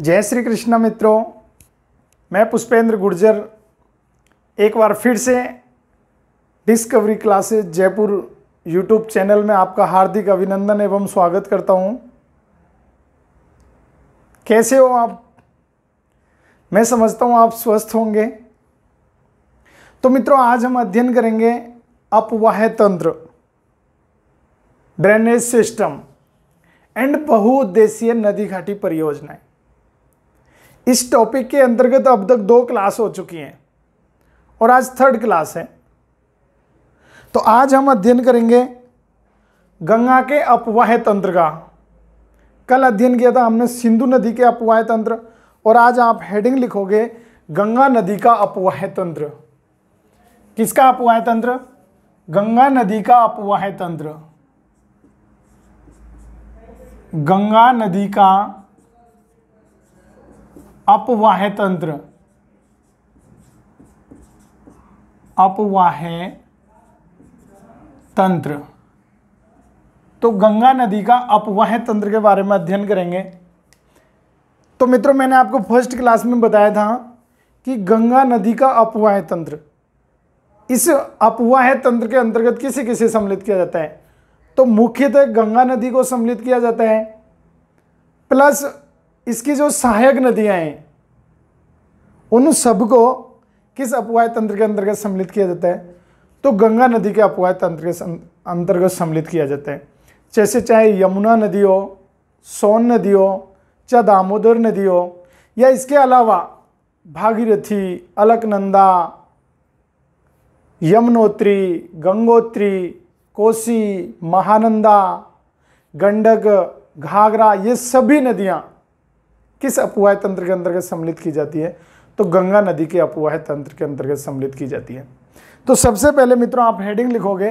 जय श्री कृष्ण मित्रों मैं पुष्पेंद्र गुर्जर एक बार फिर से discovery classes Jaipur YouTube channel में आपका हार्दिक अभिनंदन एवं स्वागत करता हूं कैसे हो आप मैं समझता हूं आप स्वस्थ होंगे तो मित्रों आज हम अध्ययन करेंगे अपवाह तंत्र ड्रेनेज सिस्टम एंड बहुउद्देशीय नदी घाटी परियोजनाएं इस टॉपिक के अंतर्गत अब तक दो क्लास हो चुकी हैं और आज थर्ड क्लास है तो आज हम अध्ययन करेंगे गंगा के अपवाह तंत्र का कल अध्ययन किया था हमने सिंधु नदी के अपवाह तंत्र और आज आप हेडिंग लिखोगे गंगा नदी का अपवाह तंत्र किसका अपवाह तंत्र गंगा नदी का अपवाह तंत्र गंगा नदी का अपवाह तंत्र अपवाह तंत्र तो गंगा नदी का अपवाह तंत्र के बारे में अध्ययन करेंगे तो मित्रों मैंने आपको फर्स्ट क्लास में बताया था कि गंगा नदी का अपवाह तंत्र इस अपवाह तंत्र के अंतर्गत किसे किसे सम्मिलित किया जाता है तो मुख्यतः गंगा नदी को सम्मिलित किया जाता है प्लस इसकी जो सहायक नदियाँ हैं उन सबको किस अपवाय तंत्र के अंतर्गत सम्मिलित किया जाता है तो गंगा नदी के अपवाय तंत्र के अंतर्गत सम्मिलित किया जाता है जैसे चाहे यमुना नदी हो सोन नदी हो चाहे दामोदर नदी हो या इसके अलावा भागीरथी अलकनंदा यमुनोत्री गंगोत्री कोसी महानंदा गंडक घाघरा ये सभी नदियाँ किस अपवाह तंत्र के अंतर्गत सम्मिलित की जाती है तो गंगा नदी के अपवाह तंत्र के अंतर्गत सम्मिलित की जाती है तो सबसे पहले मित्रों आप हेडिंग लिखोगे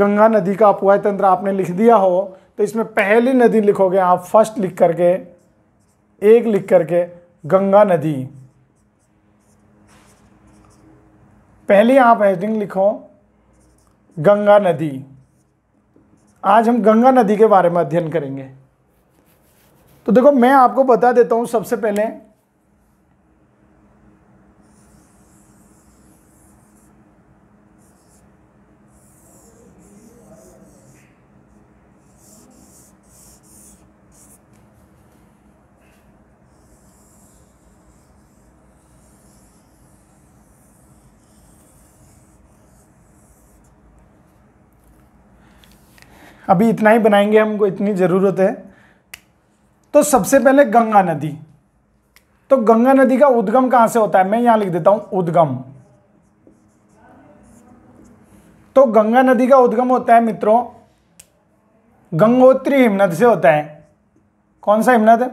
गंगा नदी का अपवाह तंत्र आपने लिख दिया हो तो इसमें पहली नदी लिखोगे आप फर्स्ट लिख करके एक लिख करके गंगा नदी पहली आप हेडिंग लिखो गंगा नदी आज हम गंगा नदी के बारे में अध्ययन करेंगे तो देखो मैं आपको बता देता हूं सबसे पहले अभी इतना ही बनाएंगे हमको इतनी ज़रूरत है तो सबसे पहले गंगा नदी तो गंगा नदी का उद्गम कहां से होता है मैं यहां लिख देता हूं उद्गम तो गंगा नदी का उद्गम होता है मित्रों गंगोत्री हिमनद से होता है कौन सा हिमनद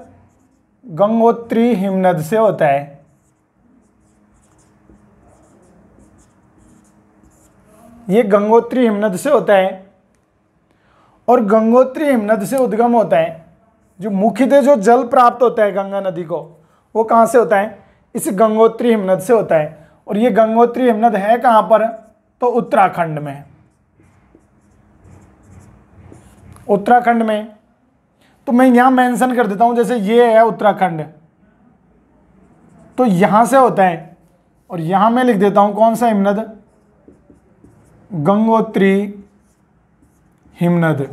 गंगोत्री हिमनद से होता है ये गंगोत्री हिमनद से होता है और गंगोत्री हिमनद से उद्गम होता है जो मुख्य जो जल प्राप्त होता है गंगा नदी को वो कहाँ से होता है इस गंगोत्री हिमनद से होता है और ये गंगोत्री हिमनद है कहाँ पर तो उत्तराखंड में उत्तराखंड में तो मैं यहाँ मेंशन कर देता हूँ जैसे ये है उत्तराखंड तो यहाँ से होता है और यहाँ मैं लिख देता हूँ कौन सा हिमनद गंगोत्री हिमनद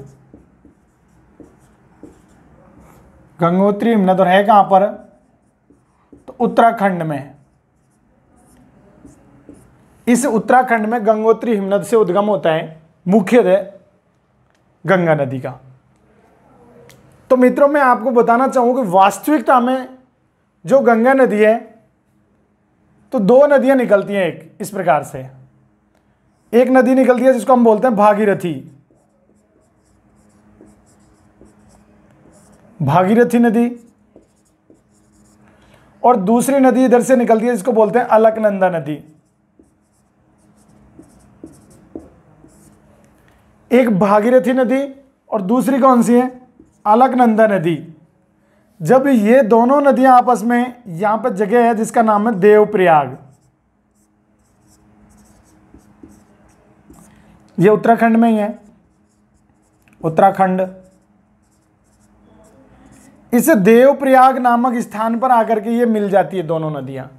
गंगोत्री हिमनद और है कहाँ पर तो उत्तराखंड में इस उत्तराखंड में गंगोत्री हिमनद से उद्गम होता है मुख्यतः गंगा नदी का तो मित्रों मैं आपको बताना चाहूँ कि वास्तविकता में जो गंगा नदी है तो दो नदियाँ निकलती हैं एक इस प्रकार से एक नदी निकलती है जिसको हम बोलते हैं भागीरथी भागीरथी नदी और दूसरी नदी इधर से निकलती है जिसको बोलते हैं अलकनंदा नदी एक भागीरथी नदी और दूसरी कौन सी है अलकनंदा नदी जब ये दोनों नदियां आपस में यहां पर जगह है जिसका नाम है देवप्रयाग ये उत्तराखंड में ही है उत्तराखंड इस देवप्रयाग नामक स्थान पर आकर के ये मिल जाती है दोनों नदियाँ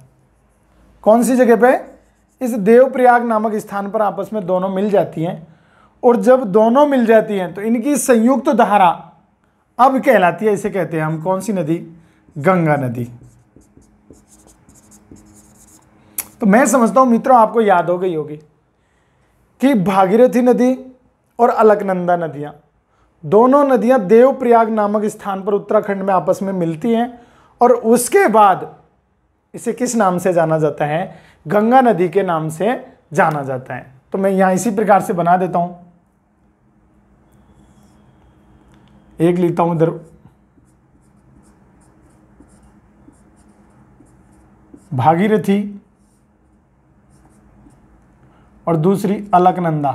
कौन सी जगह पे इस देवप्रयाग नामक स्थान पर आपस में दोनों मिल जाती हैं और जब दोनों मिल जाती हैं तो इनकी संयुक्त तो धारा अब कहलाती है इसे कहते हैं हम कौन सी नदी गंगा नदी तो मैं समझता हूँ मित्रों आपको याद हो गई होगी कि भागीरथी नदी और अलकनंदा नदियाँ दोनों नदियां देवप्रयाग नामक स्थान पर उत्तराखंड में आपस में मिलती हैं और उसके बाद इसे किस नाम से जाना जाता है गंगा नदी के नाम से जाना जाता है तो मैं यहां इसी प्रकार से बना देता हूं एक लेता हूं इधर भागीरथी और दूसरी अलकनंदा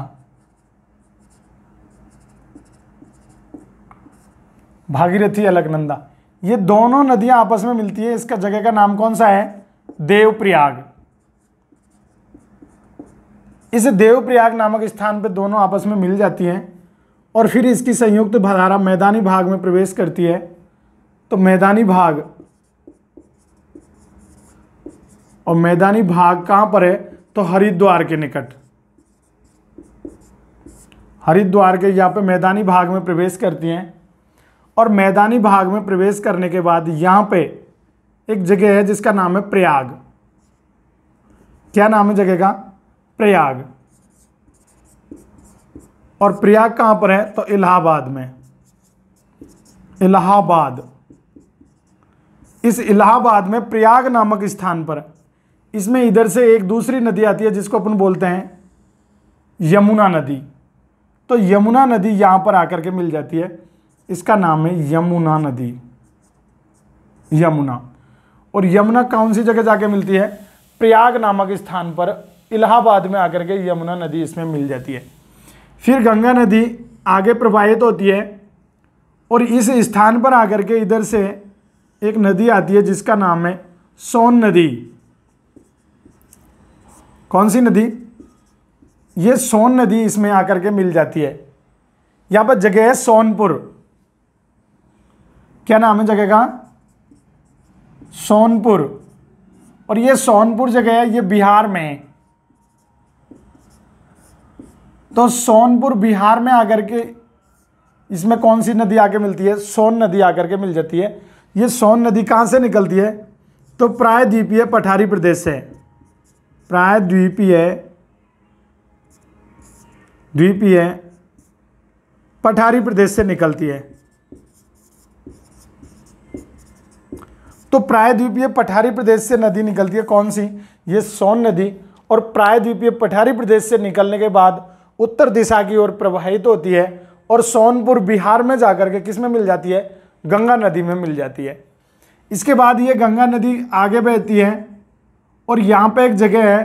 भागीरथी अलकनंदा ये दोनों नदियां आपस में मिलती है इसका जगह का नाम कौन सा है देवप्रयाग इस देवप्रयाग नामक स्थान पर दोनों आपस में मिल जाती हैं और फिर इसकी संयुक्त धारा मैदानी भाग में प्रवेश करती है तो मैदानी भाग और मैदानी भाग कहां पर है तो हरिद्वार के निकट हरिद्वार के यहाँ पे मैदानी भाग में प्रवेश करती हैं और मैदानी भाग में प्रवेश करने के बाद यहाँ पे एक जगह है जिसका नाम है प्रयाग क्या नाम है जगह का प्रयाग और प्रयाग कहाँ पर है तो इलाहाबाद में इलाहाबाद इस इलाहाबाद में प्रयाग नामक स्थान पर इसमें इधर से एक दूसरी नदी आती है जिसको अपन बोलते हैं यमुना नदी तो यमुना नदी यहाँ पर आकर के मिल जाती है इसका नाम है यमुना नदी यमुना और यमुना कौन सी जगह जाके मिलती है प्रयाग नामक स्थान पर इलाहाबाद में आकर के यमुना नदी इसमें मिल जाती है फिर गंगा नदी आगे प्रवाहित होती है और इस स्थान पर आकर के इधर से एक नदी आती है जिसका नाम है सोन नदी कौन सी नदी ये सोन नदी इसमें आकर के मिल जाती है यहाँ पर जगह है सोनपुर क्या नाम है जगह का सोनपुर और ये सोनपुर जगह है ये बिहार में तो सोनपुर बिहार में आकर के इसमें कौन सी नदी आके मिलती है सोन नदी आकर के मिल जाती है ये सोन नदी कहाँ से निकलती है तो प्रायद्वीपीय पठारी प्रदेश से प्रायद्वीपीय द्वीपीय पठारी प्रदेश से निकलती है तो प्रायद्वीपीय पठारी प्रदेश से नदी निकलती है कौन सी ये सोन नदी और प्रायद्वीपीय पठारी प्रदेश से निकलने के बाद उत्तर दिशा की ओर प्रवाहित तो होती है और सोनपुर बिहार में जाकर के किस में मिल जाती है गंगा नदी में मिल जाती है इसके बाद ये गंगा नदी आगे बहती है और यहाँ पे एक जगह है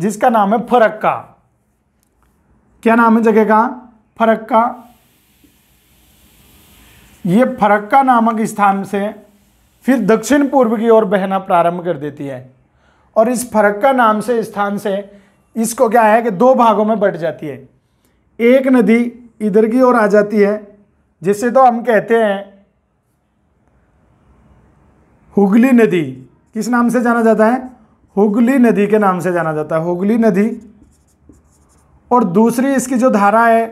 जिसका नाम है फरक्का क्या नाम है जगह का फरक्का ये फरक्का नामक स्थान से फिर दक्षिण पूर्व की ओर बहना प्रारंभ कर देती है और इस फरक्का नाम से स्थान से इसको क्या है कि दो भागों में बट जाती है एक नदी इधर की ओर आ जाती है जिसे तो हम कहते हैं हुगली नदी किस नाम से जाना जाता है हुगली नदी के नाम से जाना जाता है हुगली नदी और दूसरी इसकी जो धारा है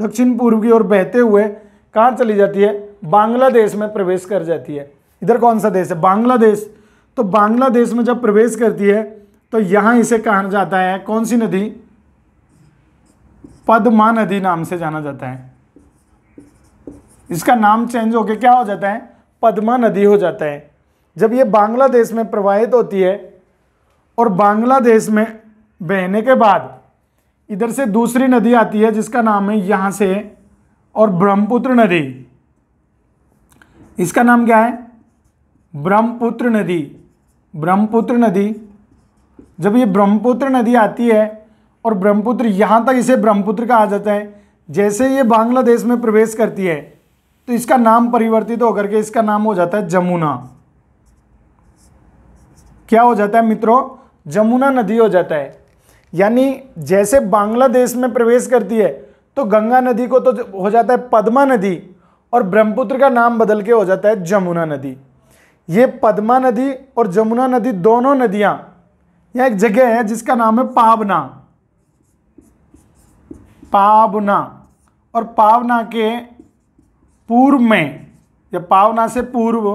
दक्षिण पूर्व की ओर बहते हुए कहाँ चली जाती है बांग्लादेश में प्रवेश कर जाती है इधर कौन सा देश है बांग्लादेश तो बांग्लादेश में जब प्रवेश करती है तो यहां इसे कहा जाता है कौन सी नदी पद्मा नदी नाम से जाना जाता है इसका नाम चेंज होकर क्या हो जाता है पद्मा नदी हो जाता है जब यह बांग्लादेश में प्रवाहित होती है और बांग्लादेश में बहने के बाद इधर से दूसरी नदी आती है जिसका नाम है यहां से और ब्रह्मपुत्र नदी इसका नाम क्या है ब्रह्मपुत्र नदी ब्रह्मपुत्र नदी जब ये ब्रह्मपुत्र नदी आती है और ब्रह्मपुत्र यहाँ तक इसे ब्रह्मपुत्र का आ जाता है जैसे ये बांग्लादेश में प्रवेश करती है तो इसका नाम परिवर्तित होकर के इसका नाम हो जाता है जमुना क्या हो जाता है मित्रों जमुना नदी हो जाता है यानी जैसे बांग्लादेश में प्रवेश करती है तो गंगा नदी को तो हो जाता है पद्मा नदी और ब्रह्मपुत्र का नाम बदल के हो जाता है जमुना नदी ये पद्मा नदी और जमुना नदी दोनों नदियां यह एक जगह है जिसका नाम है पावना पावना और पावना के पूर्व में या पावना से पूर्व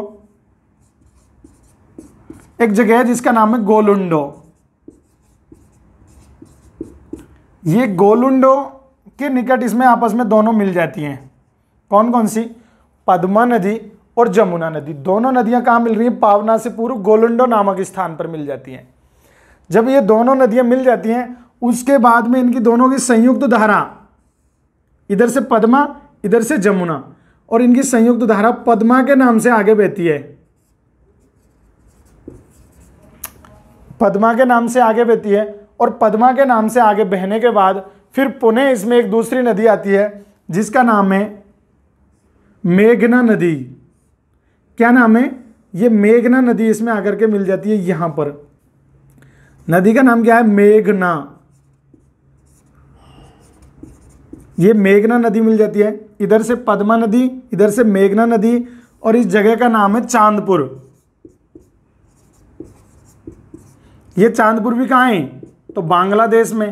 एक जगह है जिसका नाम है गोलुंडो ये गोलुंडो के निकट इसमें आपस में दोनों मिल जाती हैं कौन कौन सी पद्मा नदी और जमुना नदी दोनों नदियां कहाँ मिल रही हैं पावना से पूर्व गोलंडो नामक स्थान पर मिल जाती हैं जब ये दोनों नदियां मिल जाती हैं उसके बाद में इनकी दोनों की संयुक्त धारा इधर से पद्मा इधर से जमुना और इनकी संयुक्त धारा पद्मा के नाम से आगे बहती है पद्मा के नाम से आगे बहती है और पद्मा के नाम से आगे बहने के बाद फिर पुनः इसमें एक दूसरी नदी आती है जिसका नाम है मेघना नदी क्या नाम है ये मेघना नदी इसमें आकर के मिल जाती है यहां पर नदी का नाम क्या है मेघना ये मेघना नदी मिल जाती है इधर से पद्मा नदी इधर से मेघना नदी और इस जगह का नाम है चांदपुर ये चांदपुर भी कहाँ है तो बांग्लादेश में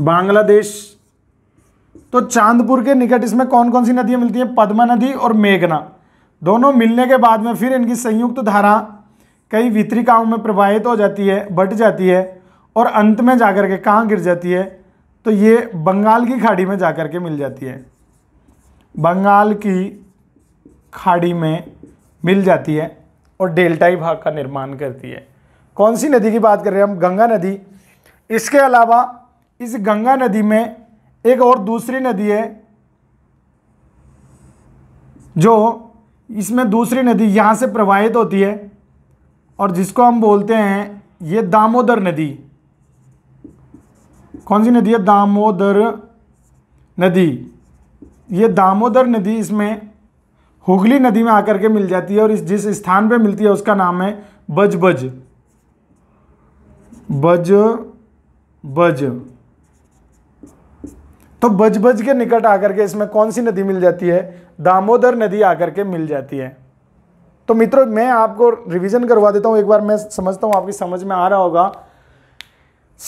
बांग्लादेश तो चांदपुर के निकट इसमें कौन कौन सी नदियाँ मिलती हैं पद्मा नदी और मेघना दोनों मिलने के बाद में फिर इनकी संयुक्त धारा कई वितरिकाओं में प्रवाहित हो जाती है बट जाती है और अंत में जाकर के कहाँ गिर जाती है तो ये बंगाल की खाड़ी में जाकर के मिल जाती है बंगाल की खाड़ी में मिल जाती है और डेल्टाई भाग का निर्माण करती है कौन सी नदी की बात कर रहे हैं हम गंगा नदी इसके अलावा इस गंगा नदी में एक और दूसरी नदी है जो इसमें दूसरी नदी यहाँ से प्रवाहित होती है और जिसको हम बोलते हैं ये दामोदर नदी कौन सी नदी है दामोदर नदी ये दामोदर नदी इसमें हुगली नदी में आकर के मिल जाती है और इस जिस स्थान पे मिलती है उसका नाम है बज बज बज, बज तो बज बज के निकट आकर के इसमें कौन सी नदी मिल जाती है दामोदर नदी आकर के मिल जाती है तो मित्रों मैं आपको रिवीजन करवा देता हूँ एक बार मैं समझता हूँ आपकी समझ में आ रहा होगा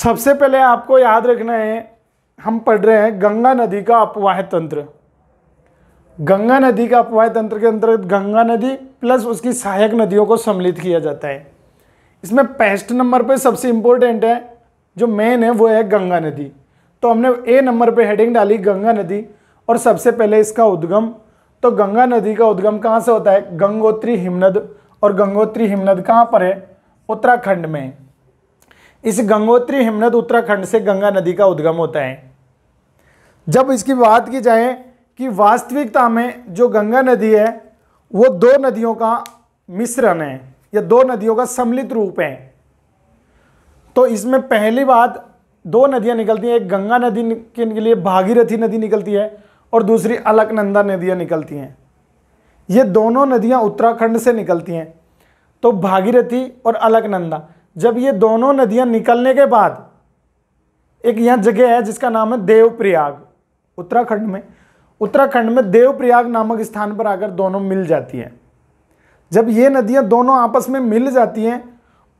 सबसे पहले आपको याद रखना है हम पढ़ रहे हैं गंगा नदी का अपवाह तंत्र गंगा नदी का अपवाह तंत्र के अंतर्गत गंगा नदी प्लस उसकी सहायक नदियों को सम्मिलित किया जाता है इसमें पेस्ट नंबर पर सबसे इंपॉर्टेंट है जो मेन है वो है गंगा नदी तो हमने ए नंबर पे हेडिंग डाली गंगा नदी और सबसे पहले इसका उद्गम तो गंगा नदी का उद्गम कहाँ से होता है गंगोत्री हिमनद और गंगोत्री हिमनद कहाँ पर है उत्तराखंड में इस गंगोत्री हिमनद उत्तराखंड से गंगा नदी का उद्गम होता है जब इसकी बात की जाए कि वास्तविकता में जो गंगा नदी है वो दो नदियों का मिश्रण है या दो नदियों का सम्मिलित रूप है तो इसमें पहली बात दो नदियाँ निकलती हैं एक गंगा नदी के लिए भागीरथी नदी निकलती है और दूसरी अलकनंदा नदियाँ निकलती हैं ये दोनों नदियाँ उत्तराखंड से निकलती हैं तो भागीरथी और अलकनंदा जब ये दोनों नदियाँ निकलने के बाद एक यहाँ जगह है जिसका नाम है देवप्रयाग उत्तराखंड में उत्तराखंड में देवप्रयाग नामक स्थान पर आकर दोनों मिल जाती हैं जब ये नदियाँ दोनों आपस में मिल जाती हैं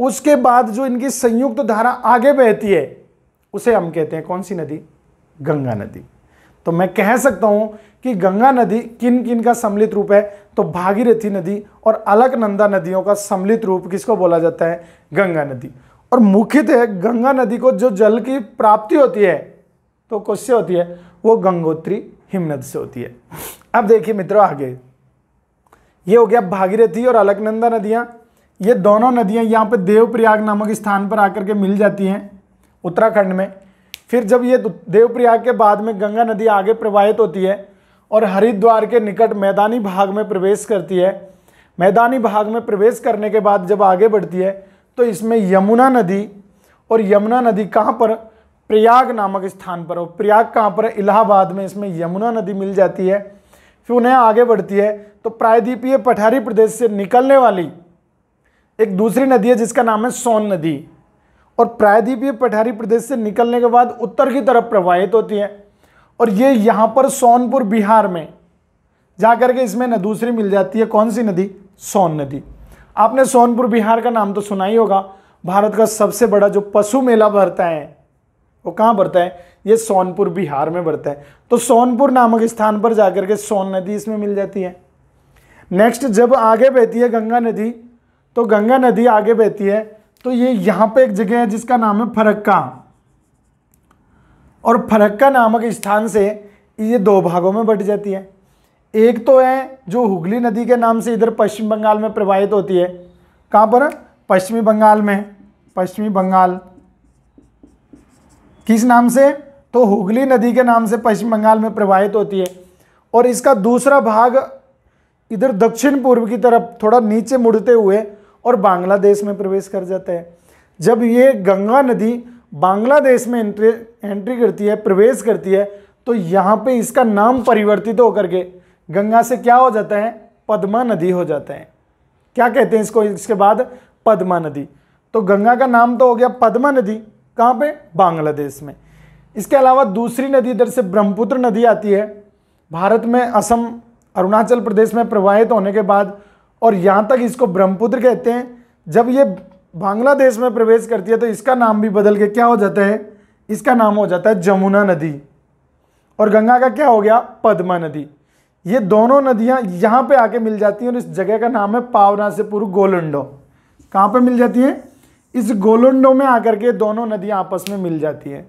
उसके बाद जो इनकी संयुक्त धारा आगे बहती है उसे हम कहते हैं कौन सी नदी गंगा नदी तो मैं कह सकता हूं कि गंगा नदी किन किन का सम्मिलित रूप है तो भागीरथी नदी और अलकनंदा नदियों का सम्मिलित रूप किसको बोला जाता है गंगा नदी और मुख्यतः गंगा नदी को जो जल की प्राप्ति होती है तो किससे होती है वो गंगोत्री हिमनद से होती है अब देखिए मित्रों आगे ये हो गया भागीरथी और अलकनंदा नदियां ये दोनों नदियां यहां पर देवप्रयाग नामक स्थान पर आकर के मिल जाती हैं उत्तराखंड में फिर जब ये देवप्रयाग के बाद में गंगा नदी आगे प्रवाहित होती है और हरिद्वार के निकट मैदानी भाग में प्रवेश करती है मैदानी भाग में प्रवेश करने के बाद जब आगे बढ़ती है तो इसमें यमुना नदी और यमुना नदी कहाँ पर प्रयाग नामक स्थान पर और प्रयाग कहाँ पर इलाहाबाद में इसमें यमुना नदी मिल जाती है फिर उन्हें आगे बढ़ती है तो प्रायद्वीपीय पठारी प्रदेश से निकलने वाली एक दूसरी नदी है जिसका नाम है सोन नदी और प्रायद्वीपीय पठारी प्रदेश से निकलने के बाद उत्तर की तरफ प्रवाहित होती है और ये यहाँ पर सोनपुर बिहार में जा करके इसमें न दूसरी मिल जाती है कौन सी नदी सोन नदी आपने सोनपुर बिहार का नाम तो सुना ही होगा भारत का सबसे बड़ा जो पशु मेला भरता है वो कहाँ भरता है ये सोनपुर बिहार में भरता है तो सोनपुर नामक स्थान पर जाकर के सोन नदी इसमें मिल जाती है नेक्स्ट जब आगे बहती है गंगा नदी तो गंगा नदी आगे बहती है तो ये यहाँ पे एक जगह है जिसका नाम है फरक्का और फरक्का नामक स्थान से ये दो भागों में बट जाती है एक तो है जो हुगली नदी के नाम से इधर पश्चिम बंगाल में प्रवाहित होती है कहाँ पर पश्चिमी बंगाल में पश्चिमी बंगाल किस नाम से तो हुगली नदी के नाम से पश्चिम बंगाल में प्रवाहित होती है और इसका दूसरा भाग इधर दक्षिण पूर्व की तरफ थोड़ा नीचे मुड़ते हुए और बांग्लादेश में प्रवेश कर जाता है जब ये गंगा नदी बांग्लादेश में एंट्री एंट्री करती है प्रवेश करती है तो यहाँ पे इसका नाम परिवर्तित होकर के गंगा से क्या हो जाता है पद्मा नदी हो जाता है क्या कहते हैं इसको इसके बाद पद्मा नदी तो गंगा का नाम तो हो गया पद्मा नदी कहाँ पे बांग्लादेश में इसके अलावा दूसरी नदी इधर से ब्रह्मपुत्र नदी आती है भारत में असम अरुणाचल प्रदेश में प्रवाहित होने के बाद और यहाँ तक इसको ब्रह्मपुत्र कहते हैं जब ये बांग्लादेश में प्रवेश करती है तो इसका नाम भी बदल के क्या हो जाता है इसका नाम हो जाता है जमुना नदी और गंगा का क्या हो गया पद्मा नदी ये दोनों नदियाँ यहाँ पे आके मिल जाती हैं और इस जगह का नाम है पावना से पूर्व गोलुंडो कहाँ पे मिल जाती हैं इस गोलुंडो में आकर के दोनों नदियाँ आपस में मिल जाती हैं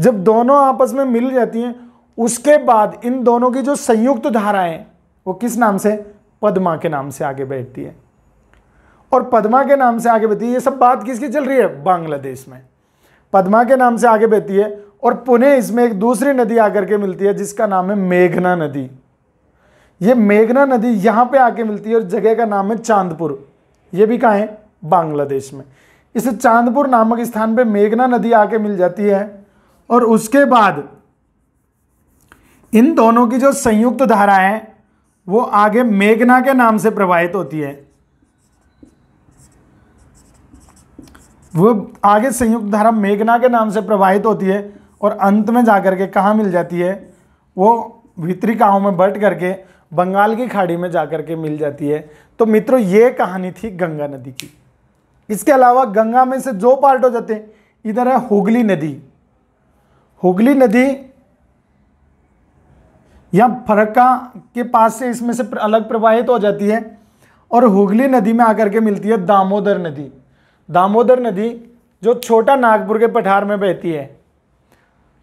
जब दोनों आपस में मिल जाती हैं उसके बाद इन दोनों की जो संयुक्त धाराएं वो किस नाम से पद्मा के नाम से आगे बैठती है और पद्मा के नाम से आगे बैठती है ये सब बात किसकी चल रही है बांग्लादेश में पद्मा के नाम से आगे बहती है और पुणे इसमें एक दूसरी नदी आकर के मिलती है जिसका नाम है मेघना नदी ये मेघना नदी यहां पे आके मिलती है और जगह का नाम है चांदपुर ये भी कहाँ है बांग्लादेश में इस चांदपुर नामक स्थान पे मेघना नदी आके मिल जाती है और उसके बाद इन दोनों की जो संयुक्त धाराएं वो आगे मेघना के नाम से प्रवाहित होती है वो आगे संयुक्त धारा मेघना के नाम से प्रवाहित होती है और अंत में जाकर के कहाँ मिल जाती है वो भीतरी गाँव में बट करके बंगाल की खाड़ी में जाकर के मिल जाती है तो मित्रों ये कहानी थी गंगा नदी की इसके अलावा गंगा में से जो पार्ट हो जाते हैं इधर है हुगली नदी हुगली नदी या फरक्का के पास से इसमें से अलग प्रवाहित हो जाती है और हुगली नदी में आकर के मिलती है दामोदर नदी दामोदर नदी जो छोटा नागपुर के पठार में बहती है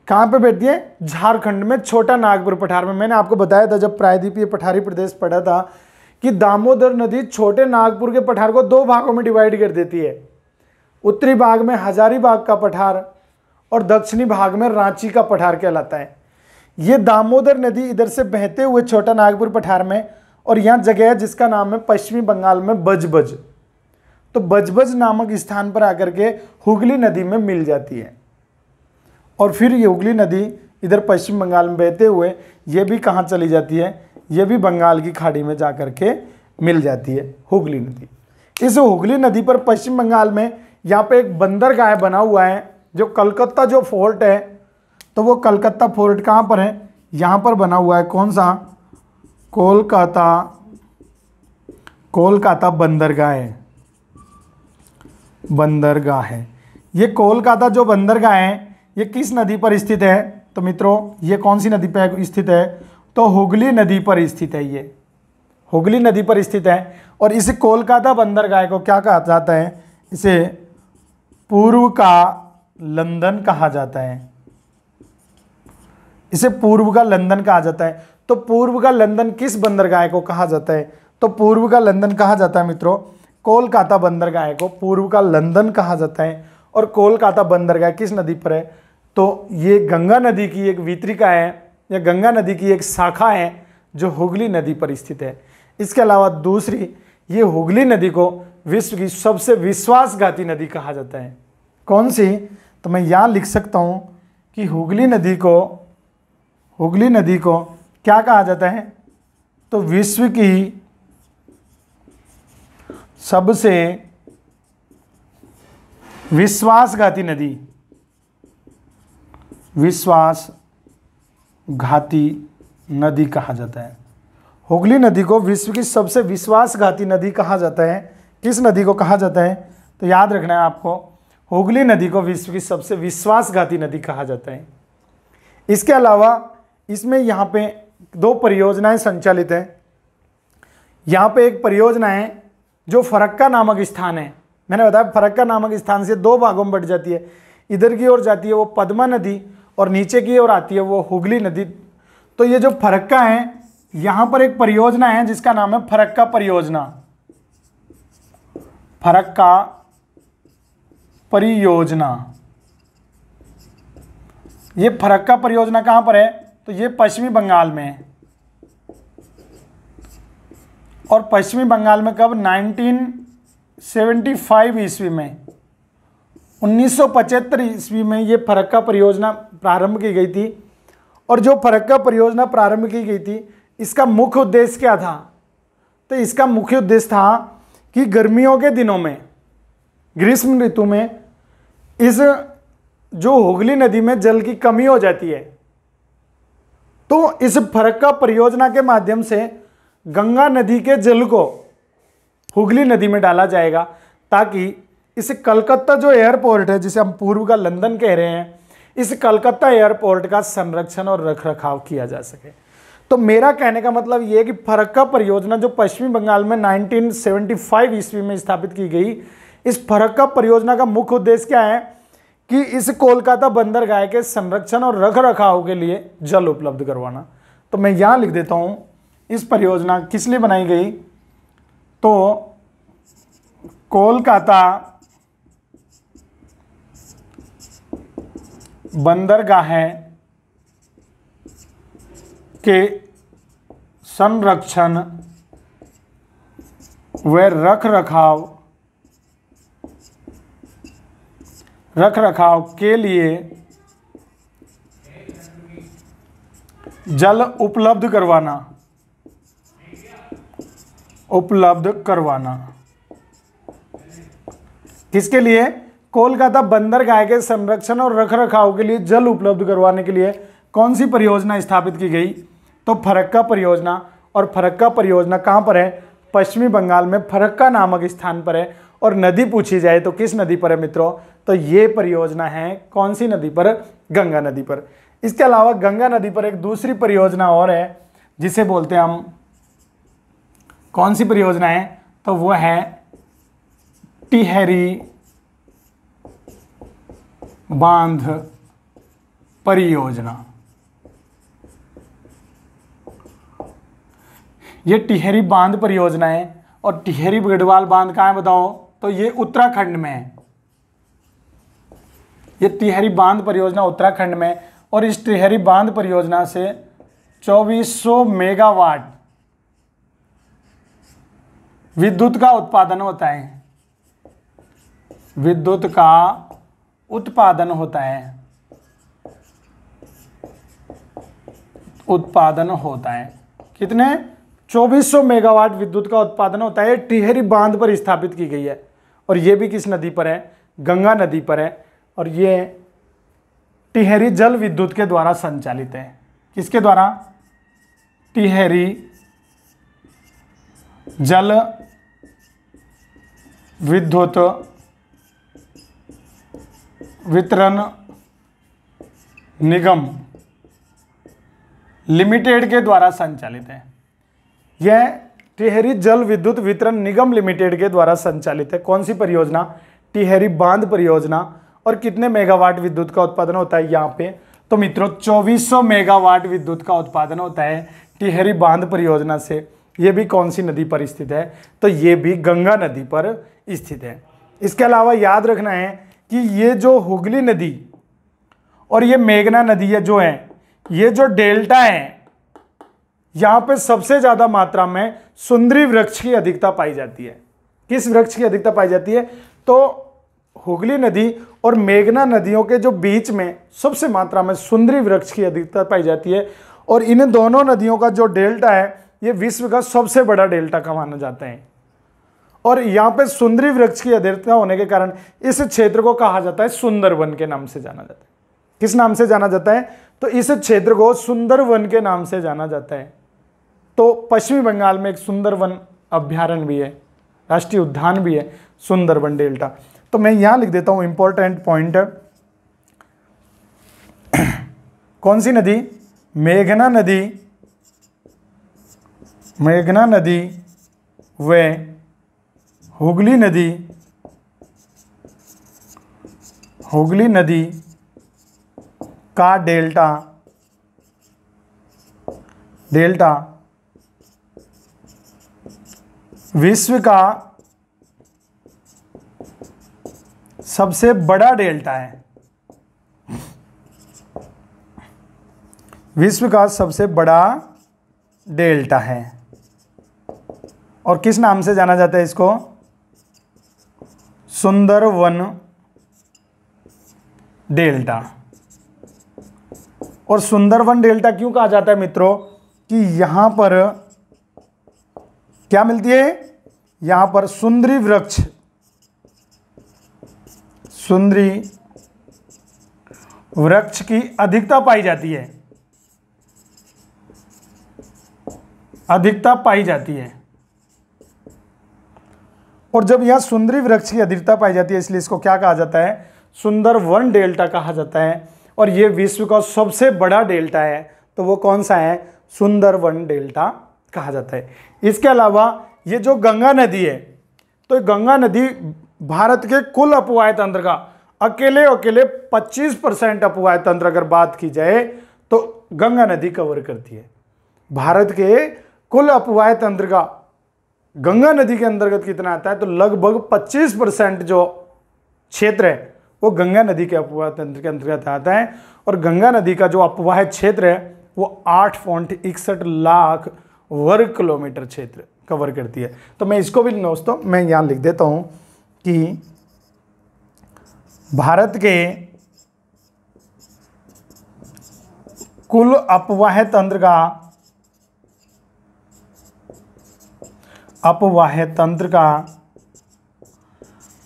कहाँ पे बहती है झारखंड में छोटा नागपुर पठार में मैंने आपको बताया था जब प्रायद्वीपीय पठारी प्रदेश पढ़ा था कि दामोदर नदी छोटे नागपुर के पठार को दो भागों में डिवाइड कर देती है उत्तरी भाग में हजारीबाग का पठार और दक्षिणी भाग में रांची का पठार कहलाता है ये दामोदर नदी इधर से बहते हुए छोटा नागपुर पठार में और यहाँ जगह है जिसका नाम है पश्चिमी बंगाल में बजबज तो बजबज नामक स्थान पर आकर के हुगली नदी में मिल जाती है और फिर ये हुगली नदी इधर पश्चिम बंगाल में बहते हुए ये भी कहाँ चली जाती है ये भी बंगाल की खाड़ी में जा के मिल जाती है हुगली नदी इस हुगली नदी पर पश्चिम बंगाल में यहाँ पे एक बंदरगाह बना हुआ है जो कलकत्ता जो फोर्ट है तो वो कलकत्ता फोर्ट कहाँ पर है यहाँ पर बना हुआ है कौन सा कोलकाता कोलकाता बंदरगाह है बंदरगाह है ये कोलकाता जो बंदरगाह है ये किस नदी पर स्थित है तो मित्रों ये कौन सी नदी पर स्थित है तो हुगली नदी पर स्थित है ये हुगली नदी पर स्थित है और इसे कोलकाता बंदरगाह को क्या कहा जाता है इसे पूर्व का लंदन कहा जाता है इसे पूर्व का लंदन कहा जाता है तो पूर्व का लंदन किस बंदरगाह को कहा जाता है तो पूर्व का लंदन कहा जाता है मित्रों कोलकाता बंदरगाह को पूर्व का लंदन कहा जाता है और कोलकाता बंदरगाह किस नदी पर है तो ये गंगा नदी की एक वितरिका है या गंगा नदी की एक शाखा है जो हुगली नदी पर स्थित है इसके अलावा दूसरी ये हुगली नदी को विश्व की सबसे विश्वासघाती नदी कहा जाता है कौन सी तो मैं यहाँ लिख सकता हूँ कि हुगली नदी को हुगली नदी को क्या कहा जाता है तो विश्व की सबसे विश्वासघाती नदी विश्वासघाती नदी कहा जाता है हुगली नदी को विश्व की सबसे विश्वासघाती नदी कहा जाता है किस नदी को कहा जाता है तो याद रखना है आपको हुगली नदी को विश्व की सबसे विश्वासघाती नदी कहा जाता है इसके अलावा इसमें यहाँ पे दो परियोजनाएं संचालित हैं यहाँ पे एक परियोजना है जो फरक्का नामक स्थान है मैंने बताया फरक्का नामक स्थान से दो भागों में बट जाती है इधर की ओर जाती है वो पद्मा नदी और नीचे की ओर आती है वो हुगली नदी तो ये जो फरक्का है यहाँ पर एक परियोजना है जिसका नाम है फरक्का परियोजना फरक्का परियोजना ये फरक्का परियोजना कहाँ पर है तो ये पश्चिमी बंगाल में है और पश्चिमी बंगाल में कब 1975 ईस्वी में 1975 ईस्वी में ये फरक्का परियोजना प्रारंभ की गई थी और जो फरक्का परियोजना प्रारंभ की गई थी इसका मुख्य उद्देश्य क्या था तो इसका मुख्य उद्देश्य था कि गर्मियों के दिनों में ग्रीष्म ऋतु में इस जो हुगली नदी में जल की कमी हो जाती है तो इस फर्क का परियोजना के माध्यम से गंगा नदी के जल को हुगली नदी में डाला जाएगा ताकि इस कलकत्ता जो एयरपोर्ट है जिसे हम पूर्व का लंदन कह रहे हैं इस कलकत्ता एयरपोर्ट का संरक्षण और रख रखाव किया जा सके तो मेरा कहने का मतलब ये है कि फरक्का परियोजना जो पश्चिमी बंगाल में 1975 ईस्वी में स्थापित की गई इस फरक्का परियोजना का मुख्य उद्देश्य क्या है कि इस कोलकाता बंदरगाह के संरक्षण और रख रखाव के लिए जल उपलब्ध करवाना तो मैं यहाँ लिख देता हूँ इस परियोजना किस लिए बनाई गई तो कोलकाता बंदरगाह के संरक्षण व रख रखाव रख रखाव के लिए जल उपलब्ध करवाना उपलब्ध करवाना किसके लिए कोलकाता बंदरगाह के संरक्षण और रख रखाव के लिए जल उपलब्ध करवाने के लिए कौन सी परियोजना स्थापित की गई तो फरक्का परियोजना और फरक्का परियोजना कहां पर है पश्चिमी बंगाल में फरक्का नामक स्थान पर है और नदी पूछी जाए तो किस नदी पर है मित्रों तो ये परियोजना है कौन सी नदी पर गंगा नदी पर इसके अलावा गंगा नदी पर एक दूसरी परियोजना और है जिसे बोलते हैं हम कौन सी परियोजना है तो वो है टिहरी बांध परियोजना ये टिहरी बांध परियोजना है और टिहरी गढ़वाल बांध कहाँ है बताओ तो ये उत्तराखंड में है ये टिहरी बांध परियोजना उत्तराखंड में और इस टिहरी बांध परियोजना से 2400 मेगावाट विद्युत का उत्पादन होता है विद्युत का उत्पादन होता है उत्पादन होता है कितने 2400 मेगावाट विद्युत का उत्पादन होता है टिहरी बांध पर स्थापित की गई है और यह भी किस नदी पर है गंगा नदी पर है और ये टिहरी जल विद्युत के द्वारा संचालित है किसके द्वारा टिहरी जल विद्युत वितरण निगम लिमिटेड के द्वारा संचालित है यह टिहरी जल विद्युत वितरण निगम लिमिटेड के द्वारा संचालित है कौन सी परियोजना टिहरी बांध परियोजना और कितने मेगावाट विद्युत का उत्पादन होता है यहाँ पे तो मित्रों 2400 मेगावाट विद्युत का उत्पादन होता है टिहरी बांध परियोजना से ये भी कौन सी नदी पर स्थित है तो ये भी गंगा नदी पर स्थित है इसके अलावा याद रखना है कि ये जो हुगली नदी और ये मेघना नदी है जो है ये जो डेल्टा है यहाँ पे सबसे ज़्यादा मात्रा में सुंदरी वृक्ष की अधिकता पाई जाती है किस वृक्ष की अधिकता पाई जाती है तो हुगली नदी और मेघना नदियों के जो बीच में सबसे मात्रा में सुंदरी वृक्ष की अधिकता पाई जाती है और इन दोनों नदियों का जो डेल्टा है ये विश्व का सबसे बड़ा डेल्टा का माना जाता है और यहाँ पे सुंदरी वृक्ष की अधिकता होने के कारण इस क्षेत्र को कहा जाता है सुंदरवन के नाम से जाना जाता है किस नाम से जाना जाता है तो इस क्षेत्र को सुंदरवन के नाम से जाना जाता है तो पश्चिमी बंगाल में एक सुंदरवन अभ्यारण्य भी है राष्ट्रीय उद्यान भी है सुंदरवन डेल्टा तो मैं यहां लिख देता हूं इंपॉर्टेंट पॉइंट कौन सी नदी मेघना नदी मेघना नदी व हुगली नदी हुगली नदी का डेल्टा डेल्टा विश्व का सबसे बड़ा डेल्टा है विश्व का सबसे बड़ा डेल्टा है और किस नाम से जाना जाता है इसको सुंदरवन डेल्टा और सुंदरवन डेल्टा क्यों कहा जाता है मित्रों कि यहां पर क्या मिलती है यहां पर सुंदरी वृक्ष सुंदरी वृक्ष की अधिकता पाई जाती है अधिकता पाई जाती है और जब यह सुंदरी वृक्ष की अधिकता पाई जाती है इसलिए इसको क्या कहा जाता है सुंदर वन डेल्टा कहा जाता है और यह विश्व का सबसे बड़ा डेल्टा है तो वो कौन सा है सुंदर वन डेल्टा कहा जाता है इसके अलावा ये जो गंगा नदी है तो गंगा नदी भारत के कुल अपवाय तंत्र का अकेले अकेले 25 परसेंट अपवाय तंत्र अगर बात की जाए तो गंगा नदी कवर करती है भारत के कुल अपवाय तंत्र का गंगा नदी के अंतर्गत कितना आता है तो लगभग 25 परसेंट जो क्षेत्र है वो गंगा नदी के अपवाह तंत्र के अंतर्गत आता है और गंगा नदी का जो अपवाह क्षेत्र है वो आठ पॉइंट इकसठ लाख वर्ग किलोमीटर क्षेत्र कवर करती है तो मैं इसको भी दोस्तों मैं यहाँ लिख देता हूँ कि भारत के कुल अपवाह तंत्र का अपवाह तंत्र का